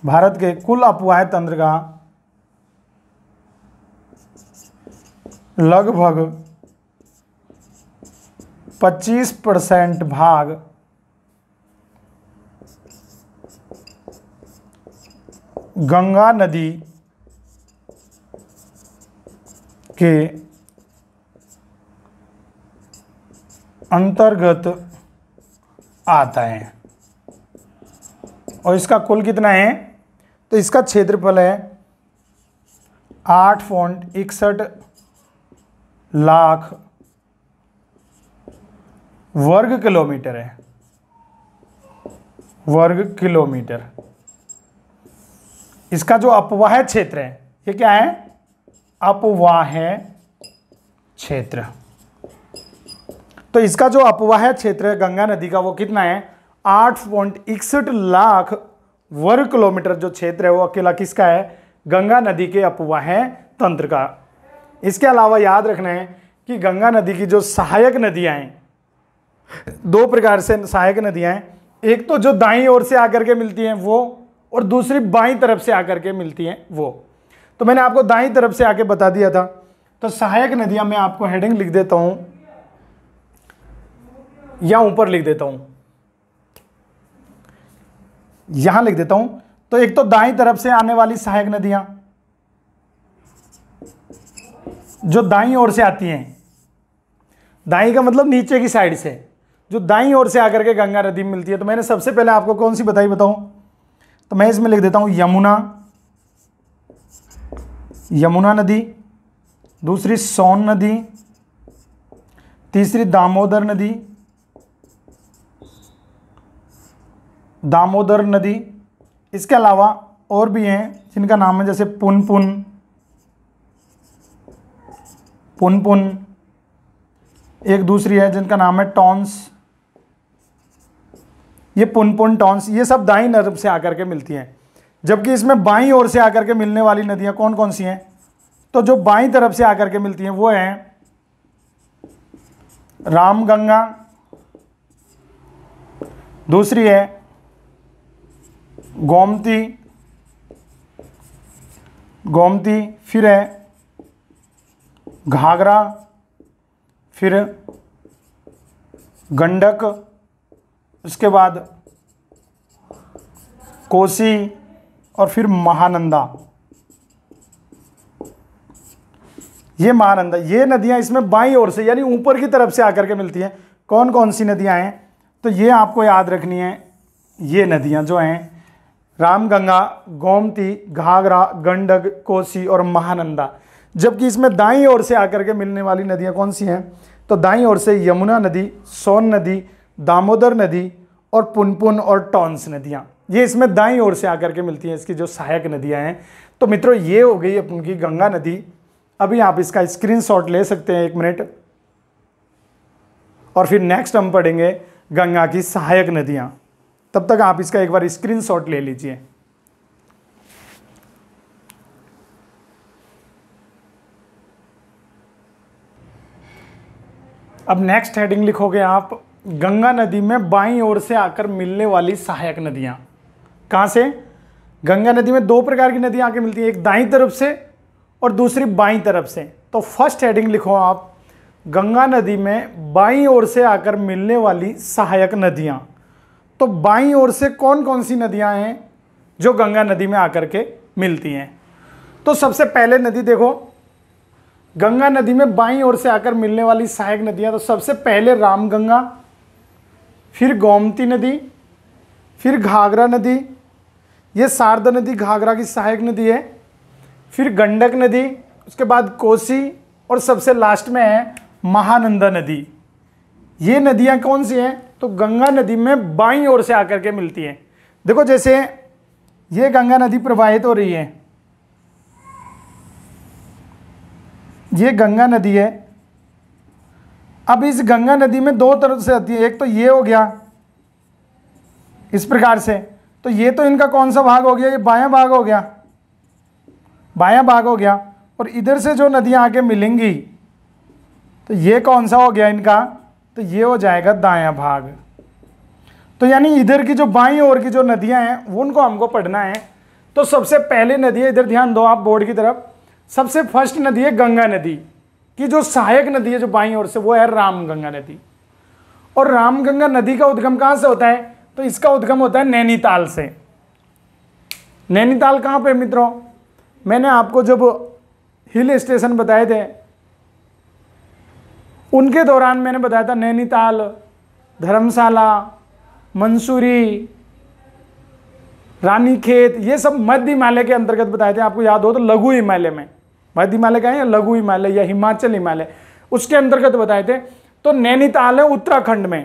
भारत के कुल अपवाह तंत्र का लगभग 25 परसेंट भाग गंगा नदी के अंतर्गत आता है और इसका कुल कितना है तो इसका क्षेत्रफल है आठ पॉइंट इकसठ लाख वर्ग किलोमीटर है वर्ग किलोमीटर इसका जो अपवाह क्षेत्र है ये क्या है अपवाह क्षेत्र तो इसका जो अपवाह क्षेत्र है गंगा नदी का वो कितना है आठ पॉइंट इकसठ लाख वर्ग किलोमीटर जो क्षेत्र है वो अकेला किसका है गंगा नदी के अपवाह तंत्र का इसके अलावा याद रखना है कि गंगा नदी की जो सहायक नदियां हैं दो प्रकार से सहायक नदियां हैं एक तो जो दाई ओर से आकर के मिलती हैं वो और दूसरी बाईं तरफ से आकर के मिलती हैं वो तो मैंने आपको दाईं तरफ से आके बता दिया था तो सहायक नदियां मैं आपको हेडिंग लिख देता हूं या ऊपर लिख देता हूं यहां लिख देता हूं तो एक तो दाई तरफ से आने वाली सहायक नदियां जो दाई ओर से आती हैं दाई का मतलब नीचे की साइड से जो दाई ओर से आकर के गंगा नदी मिलती है तो मैंने सबसे पहले आपको कौन सी बताई बताऊं तो मैं इसमें लिख देता हूँ यमुना यमुना नदी दूसरी सोन नदी तीसरी दामोदर नदी दामोदर नदी इसके अलावा और भी हैं जिनका नाम है जैसे पुनपुन पुनपुन एक दूसरी है जिनका नाम है टॉन्स ये पुनपुन टॉन्स ये सब दाई नर्व से आकर के मिलती हैं जबकि इसमें बाई ओर से आकर के मिलने वाली नदियां कौन कौन सी हैं तो जो बाई तरफ से आकर के मिलती हैं वो हैं रामगंगा दूसरी है गोमती गोमती फिर है घाघरा फिर गंडक उसके बाद कोसी और फिर महानंदा ये महानंदा ये नदियाँ इसमें बाई ओर से यानी ऊपर की तरफ से आकर के मिलती हैं कौन कौन सी नदियाँ हैं तो ये आपको याद रखनी है ये नदियाँ जो हैं रामगंगा गोमती घाघरा गंडक कोसी और महानंदा जबकि इसमें दाई ओर से आकर के मिलने वाली नदियाँ कौन सी हैं तो दाई ओर से यमुना नदी सोन नदी दामोदर नदी और पुनपुन और टॉन्स नदियाँ ये इसमें दाई ओर से आकर के मिलती हैं इसकी जो सहायक नदियाँ हैं तो मित्रों ये हो गई अपन की गंगा नदी अभी आप इसका स्क्रीनशॉट ले सकते हैं एक मिनट और फिर नेक्स्ट हम पढ़ेंगे गंगा की सहायक नदियाँ तब तक आप इसका एक बार स्क्रीनशॉट ले लीजिए अब नेक्स्ट हेडिंग लिखोगे आप गंगा नदी में बाईं ओर से आकर मिलने वाली सहायक नदियाँ कहाँ से गंगा नदी में दो प्रकार की नदियाँ आकर मिलती हैं एक दाईं तरफ से और दूसरी बाईं तरफ से तो फर्स्ट हेडिंग लिखो आप गंगा नदी में बाईं ओर से आकर मिलने वाली सहायक नदियाँ तो बाईं ओर से कौन कौन सी नदियाँ हैं जो गंगा नदी में आकर के मिलती हैं तो सबसे पहले नदी देखो गंगा नदी में बाईं ओर से आकर मिलने वाली सहायक नदियाँ तो सबसे पहले रामगंगा फिर गोमती नदी फिर घाघरा नदी ये शारदा नदी घाघरा की सहायक नदी है फिर गंडक नदी उसके बाद कोसी और सबसे लास्ट में है महानंदा नदी ये नदियाँ कौन सी हैं तो गंगा नदी में बाई ओर से आकर के मिलती हैं देखो जैसे ये गंगा नदी प्रवाहित हो रही है ये गंगा नदी है अब इस गंगा नदी में दो तरफ से आती है एक तो ये हो गया इस प्रकार से तो ये तो इनका कौन सा भाग हो गया ये बायां भाग हो गया बायां भाग हो गया और इधर से जो नदियां आके मिलेंगी तो ये कौन सा हो गया इनका तो ये हो जाएगा दायां भाग तो यानी इधर की जो बाई ओर की जो नदियां हैं वो उनको हमको पढ़ना है तो सबसे पहले नदी है इधर ध्यान दो आप बोर्ड की तरफ सबसे फर्स्ट नदी है गंगा नदी कि जो सहायक नदी है जो बाई ओर से वो है रामगंगा नदी और रामगंगा नदी का उद्गम कहां से होता है तो इसका उद्गम होता है नैनीताल से नैनीताल कहां पे मित्रों मैंने आपको जब हिल स्टेशन बताए थे उनके दौरान मैंने बताया था नैनीताल धर्मशाला मंसूरी रानीखेत ये सब मध्य हिमालय के अंतर्गत बताए थे आपको याद हो तो लघु हिमालय में मध्य हिमालय का है या लघु हिमालय या हिमाचल हिमालय उसके अंतर्गत बताए थे तो नैनीताल है उत्तराखंड में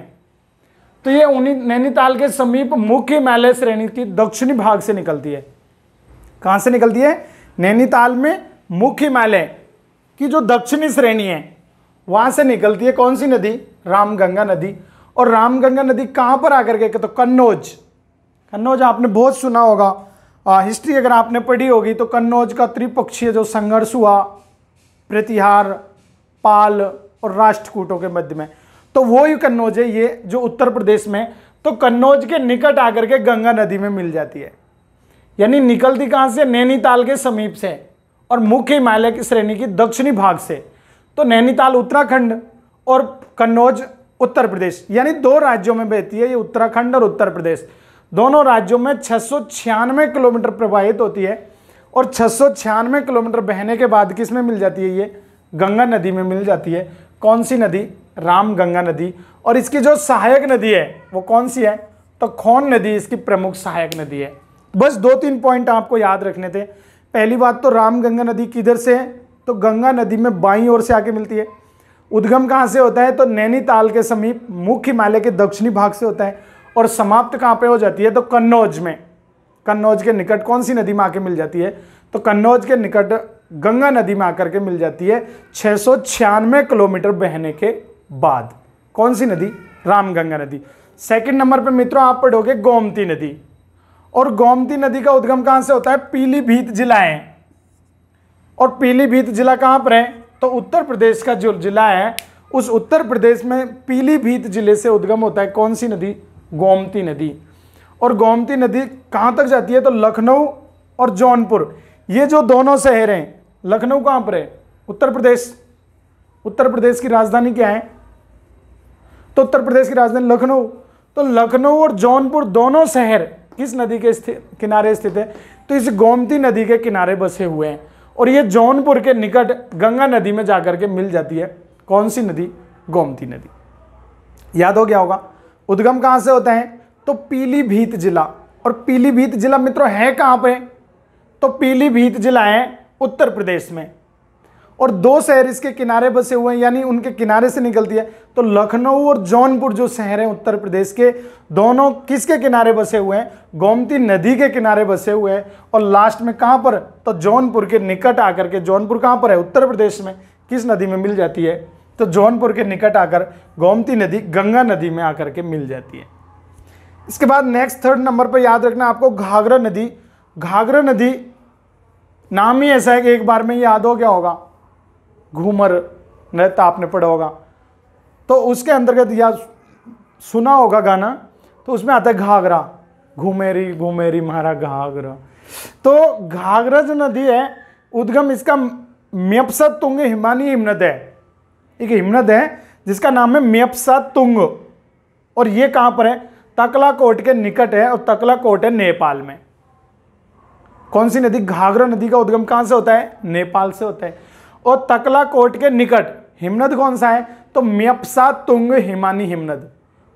तो ये उन्हीं नैनीताल के समीप मुख्य हिमालय श्रेणी की दक्षिणी भाग से निकलती है कहाँ से निकलती है नैनीताल में मुख्य हिमालय की जो दक्षिणी श्रेणी है वहाँ से निकलती है कौन सी नदी रामगंगा नदी और रामगंगा नदी कहाँ पर आकर के तो कन्नौज कन्नौज आपने बहुत सुना होगा आ, हिस्ट्री अगर आपने पढ़ी होगी तो कन्नौज का त्रिपक्षीय जो संघर्ष हुआ प्रतिहार पाल और राष्ट्रकूटों के मध्य में तो वो ही कन्नौज है ये जो उत्तर प्रदेश में तो कन्नौज के निकट आकर के गंगा नदी में मिल जाती है यानी निकलती कहाँ से नैनीताल के समीप से और मुख्य हिमालय की श्रेणी की दक्षिणी भाग से तो नैनीताल उत्तराखंड और कन्नौज उत्तर प्रदेश यानी दो राज्यों में बहती है ये उत्तराखंड और उत्तर प्रदेश दोनों राज्यों में छः किलोमीटर प्रवाहित होती है और छः किलोमीटर बहने के बाद किस में मिल जाती है ये गंगा नदी में मिल जाती है कौन सी नदी राम गंगा नदी और इसकी जो सहायक नदी है वो कौन सी है तो खौन नदी इसकी प्रमुख सहायक नदी है बस दो तीन पॉइंट आपको याद रखने थे पहली बात तो राम गंगा नदी किधर से है तो गंगा नदी में बाई ओर से आके मिलती है उद्गम कहाँ से होता है तो नैनीताल के समीप मुख्य हिमालय के दक्षिणी भाग से होता है और समाप्त कहाँ पे हो जाती है तो कन्नौज में कन्नौज के निकट कौन सी नदी में आके मिल जाती है तो कन्नौज के निकट गंगा नदी में आकर के मिल जाती है छियानवे किलोमीटर बहने के बाद कौन सी नदी रामगंगा नदी सेकंड नंबर पे मित्रों आप पढ़ोगे गोमती नदी और गोमती नदी का उद्गम कहां से होता है पीलीभीत जिला है और पीलीभीत जिला कहां पर है तो उत्तर प्रदेश का जो जिला है उस उत्तर प्रदेश में पीलीभीत जिले से उद्गम होता है कौन सी नदी गोमती नदी और गोमती नदी कहाँ तक जाती है तो लखनऊ और जौनपुर ये जो दोनों शहर हैं लखनऊ कहाँ पर है उत्तर प्रदेश उत्तर प्रदेश की राजधानी क्या है तो उत्तर प्रदेश की राजधानी लखनऊ तो लखनऊ और जौनपुर दोनों शहर किस नदी के स्थित किनारे स्थित है तो इस गोमती नदी के किनारे बसे हुए हैं और ये जौनपुर के निकट गंगा नदी में जाकर के मिल जाती है कौन सी नदी गोमती नदी याद हो गया होगा उद्गम कहाँ से होता है तो पीलीभीत जिला और पीलीभीत जिला मित्रों है कहाँ पे तो पीलीभीत जिला है उत्तर प्रदेश में और दो शहर इसके किनारे बसे हुए हैं यानी उनके किनारे से निकलती है तो लखनऊ और जौनपुर जो शहर हैं उत्तर प्रदेश के दोनों किसके किनारे बसे हुए हैं गोमती नदी के किनारे बसे हुए हैं और लास्ट में कहाँ पर तो जौनपुर के निकट आकर के जौनपुर कहाँ पर है उत्तर प्रदेश में किस नदी में मिल जाती है तो जौनपुर के निकट आकर गोमती नदी गंगा नदी में आकर के मिल जाती है इसके बाद नेक्स्ट थर्ड नंबर पर याद रखना आपको घाघरा नदी घाघरा नदी नाम ही ऐसा है कि एक बार में याद हो गया होगा घूमर नृत्य आपने पढ़ा होगा तो उसके अंतर्गत या सुना होगा गाना तो उसमें आता है घाघरा घूमेरी घूमेरी महारा घाघरा तो घाघरा जो नदी है उद्गम इसका मेपसत तुंगे हिमानी हिमनद है एक हिमनद है जिसका नाम है मेपसा तुंग और ये कहाँ पर है तकला कोट के निकट है और तकला कोट है नेपाल में कौन सी नदी घाघरा नदी का उद्गम कहाँ से होता है नेपाल से होता है और तकला कोट के निकट हिमनद कौन सा है तो मेपसा तुंग हिमानी हिमनद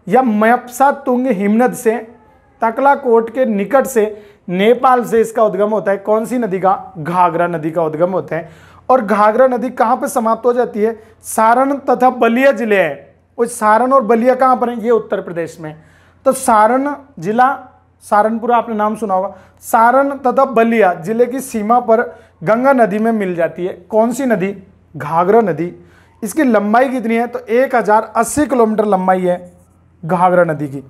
या मेपसा तुंग हिमनद से तकला कोट के निकट से नेपाल से इसका उद्गम होता है कौन सी नदी का घाघरा नदी का उद्गम होता है और घाघरा नदी कहाँ पर समाप्त हो जाती है सारण तथा बलिया जिले है और सारण और बलिया कहाँ पर है ये उत्तर प्रदेश में तो सारण जिला सारणपुर आपने नाम सुना होगा सारण तथा बलिया जिले की सीमा पर गंगा नदी में मिल जाती है कौन सी नदी घाघरा नदी इसकी लंबाई कितनी है तो 1080 किलोमीटर लंबाई है घाघरा नदी की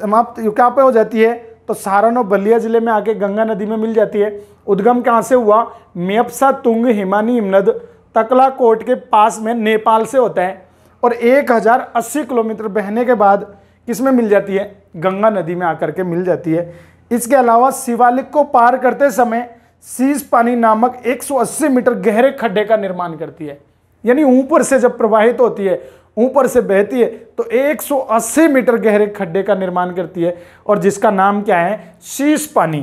समाप्त क्या पे हो जाती है तो सारण और बलिया जिले में आके गंगा नदी में मिल जाती है उद्गम कहाँ से हुआ मेपसा तुंग हिमानी इमनद तकला कोट के पास में नेपाल से होता है और 1080 किलोमीटर बहने के बाद किस में मिल जाती है गंगा नदी में आकर के मिल जाती है इसके अलावा शिवालिक को पार करते समय सीस पानी नामक 180 मीटर गहरे खड्डे का निर्माण करती है यानी ऊपर से जब प्रवाहित होती है ऊपर से बहती है तो 180 मीटर गहरे खड्डे का निर्माण करती है और जिसका नाम क्या है शीश पानी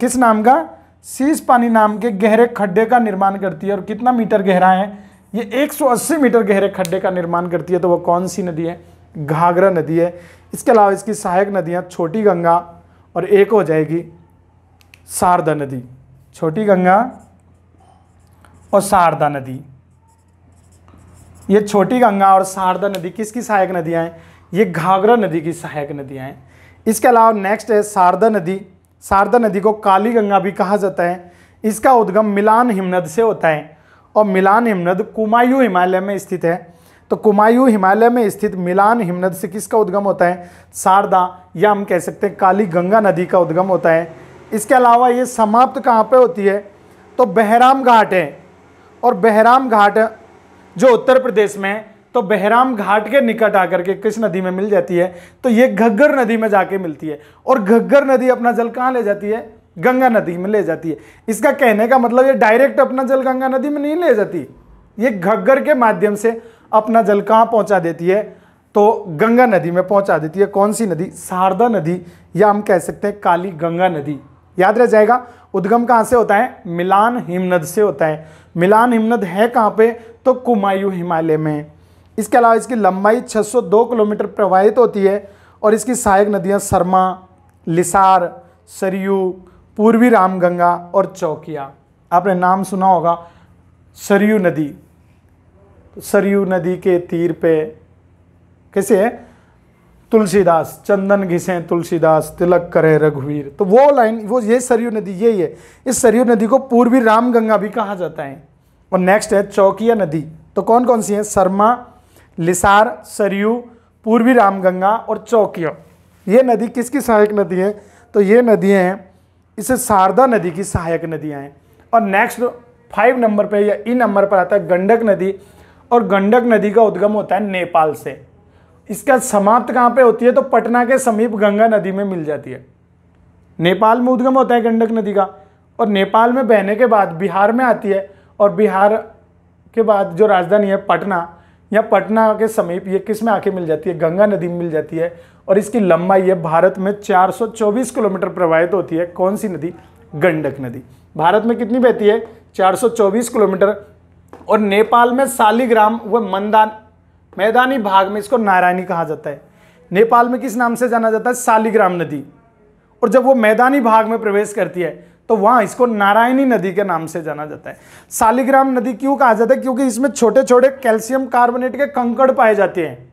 किस नाम का शीश पानी नाम के गहरे खड्डे का निर्माण करती है और कितना मीटर गहरा है ये 180 मीटर गहरे खड्डे का निर्माण करती है तो वो कौन सी नदी है घाघरा नदी है इसके अलावा इसकी सहायक नदियाँ छोटी गंगा और एक हो जाएगी शारदा नदी छोटी गंगा और शारदा नदी ये छोटी गंगा और शारदा नदी किसकी सहायक नदियाँ हैं ये घाघरा नदी की सहायक नदियाँ हैं इसके अलावा नेक्स्ट है शारदा नदी शारदा नदी को काली गंगा भी कहा जाता है इसका उद्गम मिलान हिमनद से होता है और मिलान हिमनद कुमायूं हिमालय में स्थित है तो कुमायूं हिमालय में स्थित मिलान हिमनद से किसका उद्गम होता है शारदा या हम कह सकते हैं काली गंगा नदी का उद्गम होता है इसके अलावा ये समाप्त कहाँ पर होती है तो बहराम घाट है और बहराम घाट जो उत्तर प्रदेश में तो बहराम घाट के निकट आकर के किस नदी में मिल जाती है तो ये घग्गर नदी में जाके मिलती है और घग्गर नदी अपना जल कहाँ ले जाती है गंगा नदी में ले जाती है इसका कहने का मतलब ये डायरेक्ट अपना जल गंगा नदी में नहीं ले जाती ये घग्गर के माध्यम से अपना जल कहाँ पहुँचा देती है तो गंगा नदी में पहुंचा देती है कौन सी नदी शारदा नदी या हम कह सकते हैं काली गंगा नदी याद रह जाएगा उद्गम कहाँ से होता है मिलान हिमनद से होता है मिलान हिमनद है कहाँ पे तो कुमायूं हिमालय में इसके अलावा इसकी लंबाई 602 किलोमीटर प्रवाहित होती है और इसकी सहायक नदियां सरमा लिसार सरयू पूर्वी रामगंगा और चौकिया आपने नाम सुना होगा सरयू नदी तो सरयू नदी के तीर पे कैसे है तुलसीदास चंदन घिसे तुलसीदास तिलक करे रघुवीर तो वो लाइन वो ये सरयू नदी यही है इस सरयू नदी को पूर्वी रामगंगा भी कहा जाता है और नेक्स्ट है चौकिया नदी तो कौन कौन सी है सरमा लिसार सरयू पूर्वी रामगंगा और चौकिया ये नदी किसकी सहायक नदी है तो ये नदियाँ हैं इसे शारदा नदी की सहायक नदियाँ हैं और नेक्स्ट फाइव नंबर पे या ई e नंबर पर आता है गंडक नदी और गंडक नदी का उद्गम होता है नेपाल से इसका समाप्त कहाँ पे होती है तो पटना के समीप गंगा नदी में मिल जाती है नेपाल में उद्गम होता है गंडक नदी का और नेपाल में बहने के बाद बिहार में आती है और बिहार के बाद जो राजधानी है पटना या पटना के समीप ये किस में आके मिल जाती है गंगा नदी में मिल जाती है और इसकी लंबाई है भारत में 424 किलोमीटर प्रवाहित होती है कौन सी नदी गंडक नदी भारत में कितनी बहती है 424 किलोमीटर और नेपाल में सालीग्राम व मंदान मैदानी भाग में इसको नारायणी कहा जाता है नेपाल में किस नाम से जाना जाता है सालीग्राम नदी और जब वो मैदानी भाग में प्रवेश करती है तो वहां इसको नारायणी नदी के नाम से जाना जाता है सालिग्राम नदी क्यों कहा जाता है क्योंकि इसमें छोटे छोटे कैल्शियम कार्बोनेट के कंकड़ पाए जाते हैं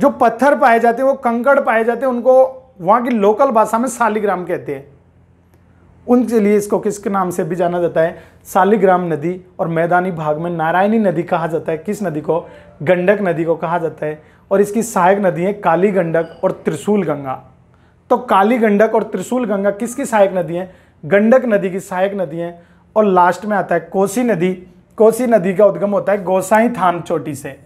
जो पत्थर पाए जाते हैं वो कंकड़ पाए जाते हैं उनको वहां की लोकल भाषा में सालिग्राम कहते हैं उनके लिए इसको किसके नाम से भी जाना जाता है सालिग्राम नदी और मैदानी भाग में नारायणी नदी कहा जाता है किस नदी को गंडक नदी को कहा जाता है और इसकी सहायक नदी है काली गंडक और त्रिशूल गंगा तो काली गंडक और त्रिशूल गंगा किसकी सहायक नदी है गंडक नदी की सहायक नदी है और लास्ट में आता है कोसी नदी कोसी नदी का उद्गम होता है गोसाई थान चोटी से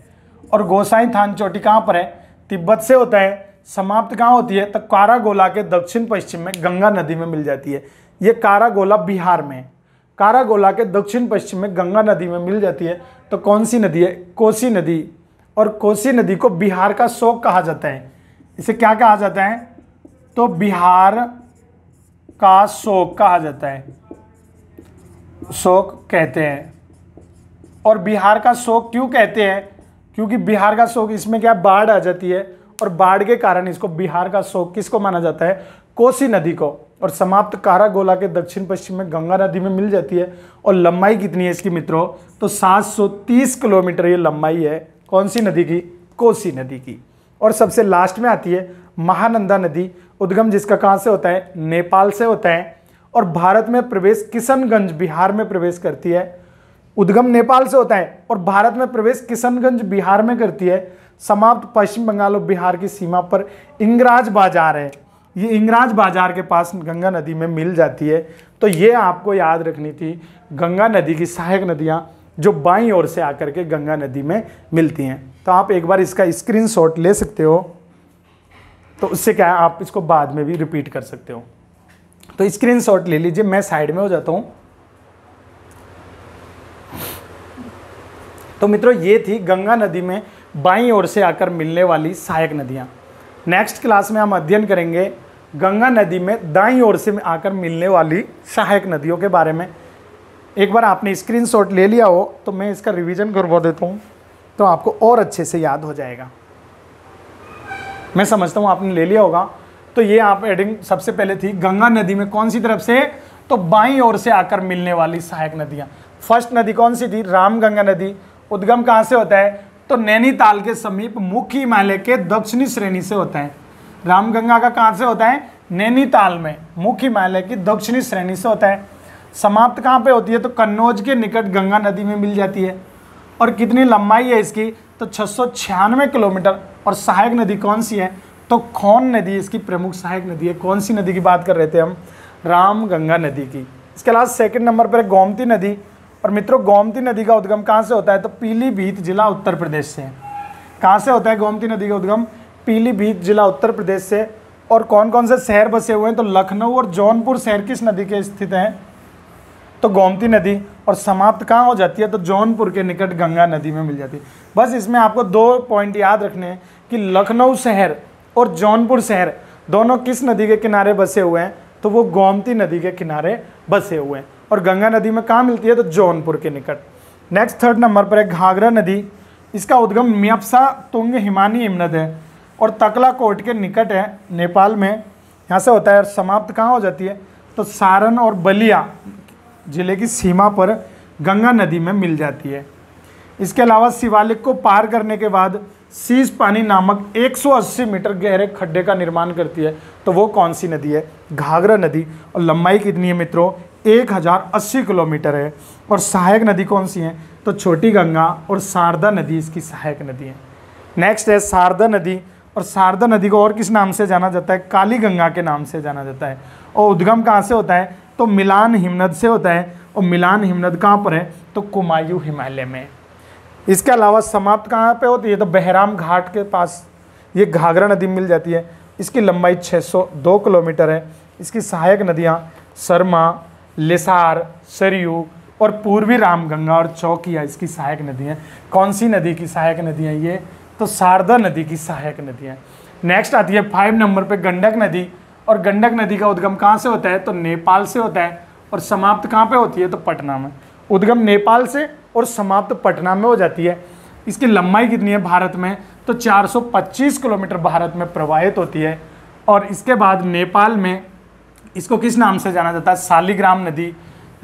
और गोसाई थान चोटी कहाँ पर है तिब्बत से होता है समाप्त कहाँ होती है तो कारागोला के दक्षिण पश्चिम में गंगा नदी में मिल जाती है ये कारागोला बिहार में है कारागोला के दक्षिण पश्चिम में गंगा नदी में मिल जाती है तो कौन सी नदी है कोसी नदी और कोसी नदी को बिहार का शोक कहा जाता है इसे क्या कहा जाता है तो बिहार का शोक कहा जाता है शोक कहते हैं और बिहार का शोक क्यों कहते हैं क्योंकि बिहार का शोक इसमें क्या बाढ़ आ जाती है और बाढ़ के कारण इसको बिहार का शोक किसको माना जाता है कोसी नदी को और समाप्त कारा गोला के दक्षिण पश्चिम में गंगा नदी में मिल जाती है और लंबाई कितनी है इसकी मित्रों तो 730 किलोमीटर ये लंबाई है कौन सी नदी की कोसी नदी की और सबसे लास्ट में आती है महानंदा नदी उद्गम जिसका कहाँ से होता है नेपाल से होता है और भारत में प्रवेश किशनगंज बिहार में प्रवेश करती है उद्गम नेपाल से होता है और भारत में प्रवेश किशनगंज बिहार में करती है समाप्त पश्चिम बंगाल और बिहार की सीमा पर इंगराज बाजार है ये इंगराज बाजार के पास गंगा नदी में मिल जाती है तो ये आपको याद रखनी थी गंगा नदी की सहायक नदियाँ जो बाईं ओर से आकर के गंगा नदी में मिलती हैं तो आप एक बार इसका स्क्रीनशॉट ले सकते हो तो उससे क्या है आप इसको बाद में भी रिपीट कर सकते हो तो स्क्रीन शॉट ले लीजिए मैं साइड में हो जाता हूँ तो मित्रों ये थी गंगा नदी में बाई ओर से आकर मिलने वाली सहायक नदियाँ नेक्स्ट क्लास में हम अध्ययन करेंगे गंगा नदी में दाई ओर से आकर मिलने वाली सहायक नदियों के बारे में एक बार आपने स्क्रीनशॉट ले लिया हो तो मैं इसका रिवीजन करवा देता हूँ तो आपको और अच्छे से याद हो जाएगा मैं समझता हूँ आपने ले लिया होगा तो ये आप एडिंग सबसे पहले थी गंगा नदी में कौन सी तरफ से तो बाई ओर से आकर मिलने वाली सहायक नदियाँ फर्स्ट नदी कौन सी थी राम गंगा नदी उद्गम कहाँ से होता है तो नैनीताल के समीप मुख्य हिमालय के दक्षिणी श्रेणी से होता है रामगंगा का कहाँ से होता है नैनीताल में मुख्य हिमालय की दक्षिणी श्रेणी से होता है समाप्त कहाँ पे होती है तो कन्नौज के निकट गंगा नदी में मिल जाती है और कितनी लंबाई है इसकी तो छः किलोमीटर और सहायक नदी कौन सी है तो खौन नदी इसकी प्रमुख सहायक नदी है कौन सी नदी की बात कर रहे थे हम राम गंगा नदी की इसके अलावा सेकंड नंबर पर गोमती नदी और मित्रों गोमती नदी का उद्गम कहाँ से होता है तो पीलीभीत जिला उत्तर प्रदेश से कहाँ से होता है गोमती नदी का उद्गम पीलीभीत जिला उत्तर प्रदेश से और कौन कौन से शहर बसे हुए हैं तो लखनऊ और जौनपुर शहर किस नदी के स्थित हैं तो गोमती नदी और समाप्त कहाँ हो जाती है तो जौनपुर के निकट गंगा नदी में मिल जाती है बस इसमें आपको दो पॉइंट याद रखने हैं कि लखनऊ शहर और जौनपुर शहर दोनों किस नदी के किनारे बसे हुए हैं तो वो गोमती नदी के किनारे बसे हुए हैं और गंगा नदी में कहाँ मिलती है तो जौनपुर के निकट नेक्स्ट थर्ड नंबर पर है घाघरा नदी इसका उद्गम मियपसा तुंग हिमानी हिमनद है और तकला कोट के निकट है नेपाल में यहाँ से होता है और समाप्त कहाँ हो जाती है तो सारण और बलिया जिले की सीमा पर गंगा नदी में मिल जाती है इसके अलावा शिवालिक को पार करने के बाद सीज पानी नामक 180 मीटर गहरे खड्डे का निर्माण करती है तो वो कौन सी नदी है घाघरा नदी और लंबाई कितनी है मित्रों 1080 किलोमीटर है और सहायक नदी कौन सी है तो छोटी गंगा और शारदा नदी इसकी सहायक नदी है नेक्स्ट है शारदा नदी और शारदा नदी को और किस नाम से जाना जाता है काली गंगा के नाम से जाना जाता है और उद्गम कहाँ से होता है तो मिलान हिमनद से होता है और मिलान हिमनद कहाँ पर है तो कुमायूं हिमालय में इसके अलावा समाप्त कहाँ पे होती है तो बहराम घाट के पास ये घाघरा नदी मिल जाती है इसकी लंबाई 602 किलोमीटर है इसकी सहायक नदियाँ सरमा लेसार सरयू और पूर्वी रामगंगा और चौकिया इसकी सहायक नदियाँ कौन सी नदी की सहायक नदियाँ ये तो शारदा नदी की सहायक नदियाँ नेक्स्ट आती है फाइव नंबर पर गंडक नदी और गंडक नदी का उद्गम कहाँ से होता है तो नेपाल से होता है और समाप्त कहाँ पे होती है तो पटना में उद्गम नेपाल से और समाप्त पटना में हो जाती है इसकी लंबाई कितनी है भारत में तो 425 किलोमीटर भारत में प्रवाहित होती है और इसके बाद नेपाल में इसको किस नाम से जाना जाता है शालीग्राम नदी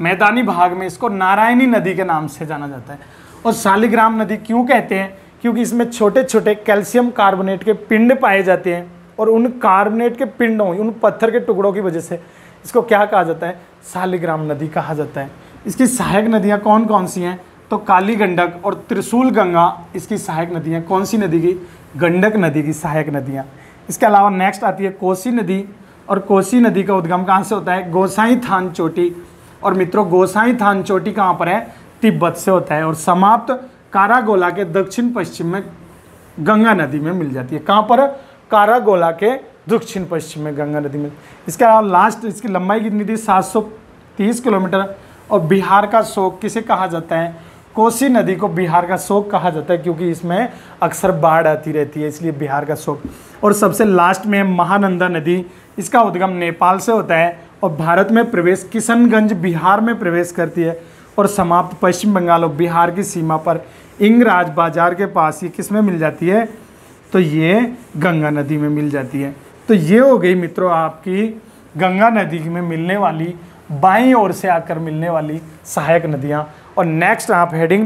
मैदानी भाग में इसको नारायणी नदी के नाम से जाना जाता है और शालीग्राम नदी क्यों कहते हैं क्योंकि इसमें छोटे छोटे कैल्शियम कार्बोनेट के पिंड पाए जाते हैं और उन कार्बनेट के पिंडों उन पत्थर के टुकड़ों की वजह से इसको क्या कहा जाता है सालिग्राम नदी कहा जाता है इसकी सहायक नदियाँ कौन कौन सी हैं तो काली गंडक और त्रिशूल गंगा इसकी सहायक नदियाँ कौन सी नदी की गंडक नदी की सहायक नदियाँ इसके अलावा नेक्स्ट आती है कोसी नदी और कोसी नदी का उद्गम कहाँ से होता है गोसाई थान चोटी और मित्रों गोसाई थान चोटी कहाँ पर है तिब्बत से होता है और समाप्त कारागोला के दक्षिण पश्चिम में गंगा नदी में मिल जाती है कहाँ पर कारागोला के दक्षिण पश्चिम में गंगा नदी में इसके अलावा लास्ट इसकी लंबाई कितनी थी 730 किलोमीटर और बिहार का शोक किसे कहा जाता है कोसी नदी को बिहार का शोक कहा जाता है क्योंकि इसमें अक्सर बाढ़ आती रहती है इसलिए बिहार का शोक और सबसे लास्ट में है महानंदा नदी इसका उद्गम नेपाल से होता है और भारत में प्रवेश किशनगंज बिहार में प्रवेश करती है और समाप्त पश्चिम बंगाल और बिहार की सीमा पर इंगराज बाजार के पास ये किस में मिल जाती है तो ये गंगा नदी में मिल जाती है तो ये हो गई मित्रों आपकी गंगा नदी में मिलने वाली बाई ओर से आकर मिलने वाली सहायक नदियाँ और नेक्स्ट आप हेडिंग